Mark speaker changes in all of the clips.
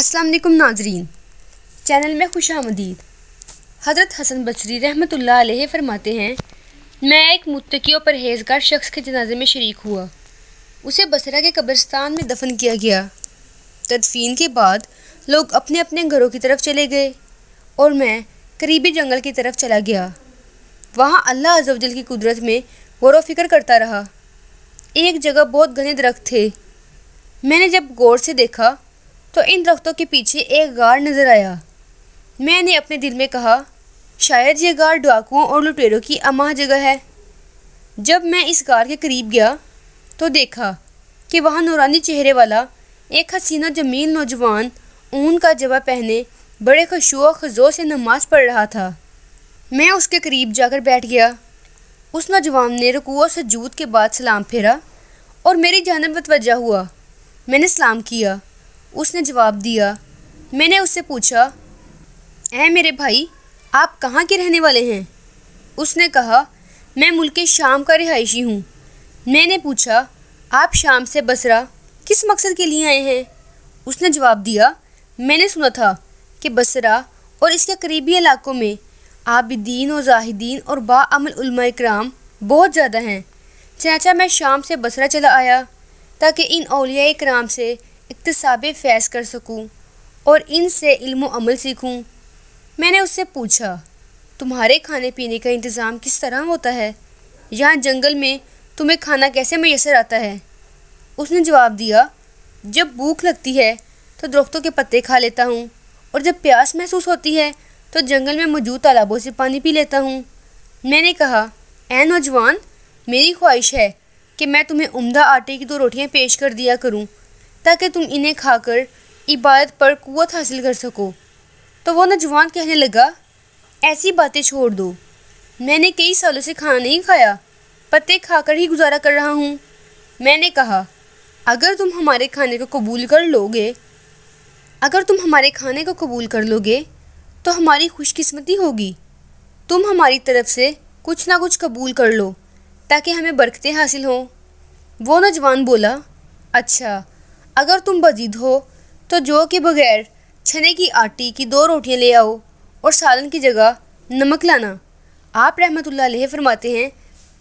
Speaker 1: अस्सलाम वालेकुम नाजरीन चैनल में खुश आमदीद हज़रत हसन बसरी रहमत ला फरमाते हैं मैं एक मुतकी और परहेजगार शख्स के जनाजे में शरीक हुआ उसे बसरा के कब्रस्तान में दफन किया गया तदफीन के बाद लोग अपने अपने घरों की तरफ चले गए और मैं करीबी जंगल की तरफ चला गया वहाँ अल्लाह अजल की कुदरत में गौर फिक्र करता रहा एक जगह बहुत घने दरख्त थे मैंने जब गौर से देखा तो इन दरख्तों के पीछे एक गार नज़र आया मैंने अपने दिल में कहा शायद ये गार डाकुओं और लुटेरों की अमाह जगह है जब मैं इस गार के करीब गया तो देखा कि वहाँ नूरानी चेहरे वाला एक हसीना जमील नौजवान ऊन का जबा पहने बड़े खुशो खजो से नमाज़ पढ़ रहा था मैं उसके करीब जाकर बैठ गया उस नौजवान ने रकू और सजूद के बाद सलाम फेरा और मेरी जानब मतवजह हुआ मैंने सलाम किया उसने जवाब दिया मैंने उससे पूछा ऐ मेरे भाई आप कहाँ के रहने वाले हैं उसने कहा मैं मुल्क शाम का रिहायशी हूँ मैंने पूछा आप शाम से बसरा किस मकसद के लिए आए हैं उसने जवाब दिया मैंने सुना था कि बसरा और इसके करीबी इलाकों में आबिदीन और जाहिदीन और बामल कराम बहुत ज़्यादा हैं चाचा मैं शाम से बसरा चला आया ताकि इन अलिया कराम से इकतसाब फैज़ कर सकूँ और इन इल्म इल्मल सीखूँ मैंने उससे पूछा तुम्हारे खाने पीने का इंतज़ाम किस तरह होता है यहाँ जंगल में तुम्हें खाना कैसे मैसर आता है उसने जवाब दिया जब भूख लगती है तो दरख्तों के पत्ते खा लेता हूँ और जब प्यास महसूस होती है तो जंगल में मौजूद तालाबों से पानी पी लेता हूँ मैंने कहा ए नौजवान मेरी ख्वाहिश है कि मैं तुम्हें उम्दा आटे की दो रोटियाँ पेश कर दिया करूँ ताकि तुम इन्हें खाकर इबादत पर क़वत हासिल कर सको तो वो नौजवान कहने लगा ऐसी बातें छोड़ दो मैंने कई सालों से खाना नहीं खाया पत्ते खाकर ही गुजारा कर रहा हूँ मैंने कहा अगर तुम हमारे खाने को कबूल कर लोगे अगर तुम हमारे खाने को कबूल कर लोगे तो हमारी खुशकिस्मती होगी तुम हमारी तरफ से कुछ ना कुछ कबूल कर लो ताकि हमें बरकतें हासिल हों वो नौजवान बोला अच्छा अगर तुम बजीद हो तो जौ के बगैर छने की आटी की दो रोटियां ले आओ और सालन की जगह नमक लाना आप रहमतुल्लाह अलैह फरमाते हैं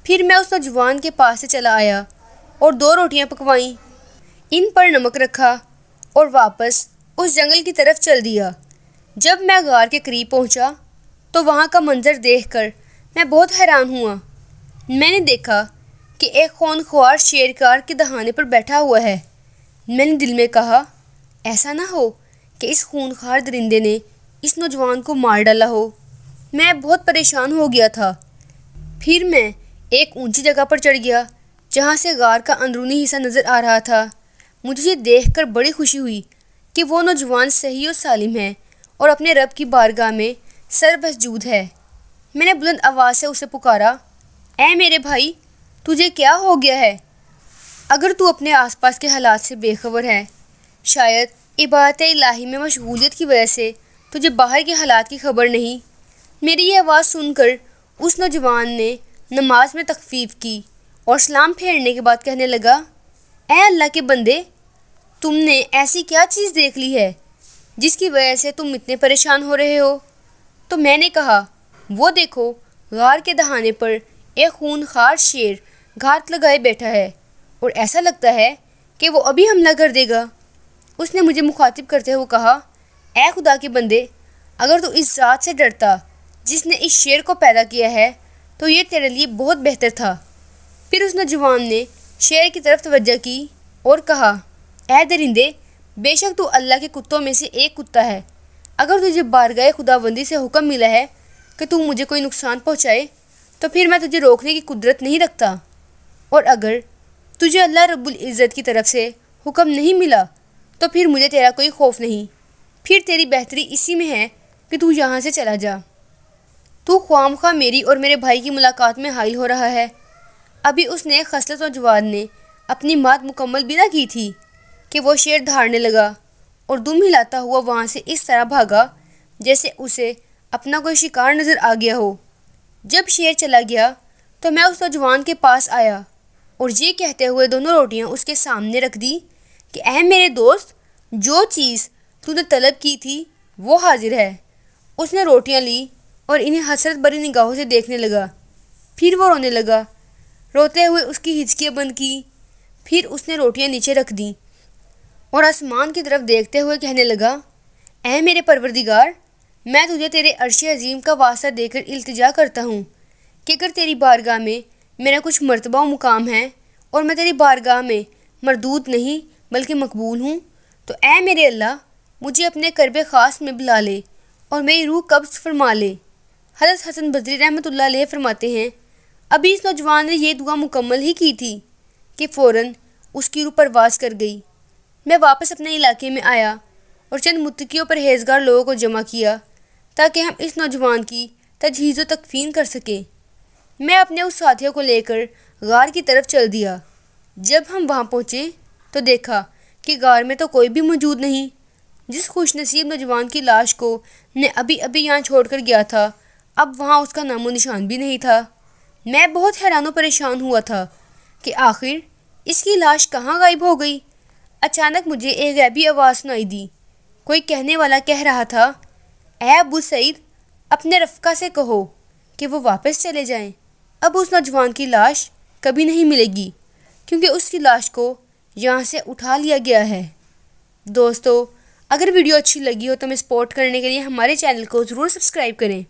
Speaker 1: फिर मैं उस नौजवान के पास से चला आया और दो रोटियां पकवाईं इन पर नमक रखा और वापस उस जंगल की तरफ चल दिया जब मैं गार के करीब पहुंचा तो वहां का मंज़र देखकर मैं बहुत हैरान हुआ मैंने देखा कि एक खून ख्वार शेर कार के दहाने पर बैठा हुआ है मैंने दिल में कहा ऐसा ना हो कि इस खूनखार दरिंदे ने इस नौजवान को मार डाला हो मैं बहुत परेशान हो गया था फिर मैं एक ऊंची जगह पर चढ़ गया जहाँ से गार का अंदरूनी हिस्सा नज़र आ रहा था मुझे ये देख कर बड़ी खुशी हुई कि वो नौजवान सही और सालिम है और अपने रब की बारगाह में सरबसजूद है मैंने बुलंद आवाज़ से उसे पुकारा ऐ मेरे भाई तुझे क्या हो गया है अगर तू अपने आसपास के हालात से बेखबर है शायद इबादत इलाही में मशगूलियत की वजह से तुझे बाहर के हालात की खबर नहीं मेरी ये आवाज़ सुनकर उस नौजवान ने नमाज में तकफीफ़ की और सलाम फेरने के बाद कहने लगा ए अल्लाह के बंदे तुमने ऐसी क्या चीज़ देख ली है जिसकी वजह से तुम इतने परेशान हो रहे हो तो मैंने कहा वो देखो गार के दहाने पर एक खून खार शेर घात लगाए बैठा है और ऐसा लगता है कि वो अभी हमला कर देगा उसने मुझे मुखातिब करते हुए कहा ऐ खुदा के बंदे अगर तू इस ज़ात से डरता जिसने इस शेर को पैदा किया है तो ये तेरे लिए बहुत बेहतर था फिर उस नौजवान ने शेर की तरफ तवज्जो की और कहा ए दरिंदे बेशक तू अल्लाह के कुत्तों में से एक कुत्ता है अगर तुझे बारगाह खुदाबंदी से हुक्म मिला है कि तू मुझे कोई नुकसान पहुँचाए तो फिर मैं तुझे रोकने की कुदरत नहीं रखता और अगर तुझे अल्लाह रब्बुल इज़्ज़त की तरफ से हुक्म नहीं मिला तो फिर मुझे तेरा कोई खौफ नहीं फिर तेरी बेहतरी इसी में है कि तू यहाँ से चला जा तू ख्वाम खा मेरी और मेरे भाई की मुलाकात में हाइल हो रहा है अभी उसने खसलत और जवाद ने अपनी बात मुकम्मल भी ना की थी कि वो शेर धारने लगा और दुम हिलाता हुआ वहाँ से इस तरह भागा जैसे उसे अपना कोई शिकार नज़र आ गया हो जब शेर चला गया तो मैं उस नौजवान के पास आया और ये कहते हुए दोनों रोटियां उसके सामने रख दी कि अह मेरे दोस्त जो चीज़ तूने तलब की थी वो हाजिर है उसने रोटियां ली और इन्हें हसरत भरी निगाहों से देखने लगा फिर वो रोने लगा रोते हुए उसकी हिचकियाँ बंद की फिर उसने रोटियाँ नीचे रख दी और आसमान की तरफ देखते हुए कहने लगा अह मेरे परवरदिगार मैं तुझे तेरे अरश अजीम का वास्ता देकर इल्तजा करता हूँ कि अगर तेरी बारगाह में मेरा कुछ मरतबा मुकाम है और मैं तेरी बारगाह में मरदूद नहीं बल्कि मकबूल हूँ तो ऐ मेरे अल्लाह मुझे अपने करब ख़ास में बुला ले और मेरी रूह कब्ज़ फरमा ले हजरत हसन बजरी रहमत ले फरमाते हैं अभी इस नौजवान ने यह दुआ मुकम्मल ही की थी कि फ़ौर उसकी रूह परवास कर गई मैं वापस अपने इलाके में आया और चंद पर हेजगार लोगों को जमा किया ताकि हम इस नौजवान की तजहीज़ तकफीन कर सकें मैं अपने उस साथियों को लेकर गार की तरफ चल दिया जब हम वहाँ पहुँचे तो देखा कि गार में तो कोई भी मौजूद नहीं जिस खुशनसीब नौजवान की लाश को ने अभी अभी यहाँ छोड़कर गया था अब वहाँ उसका नामो निशान भी नहीं था मैं बहुत हैरान परेशान हुआ था कि आखिर इसकी लाश कहाँ गायब हो गई अचानक मुझे एक गैबी आवाज़ सुनाई दी कोई कहने वाला कह रहा था ए अबू सईद अपने रफ़ा से कहो कि वो वापस चले जाएं। अब उस नौजवान की लाश कभी नहीं मिलेगी क्योंकि उसकी लाश को यहाँ से उठा लिया गया है दोस्तों अगर वीडियो अच्छी लगी हो तो हमें सपोर्ट करने के लिए हमारे चैनल को ज़रूर सब्सक्राइब करें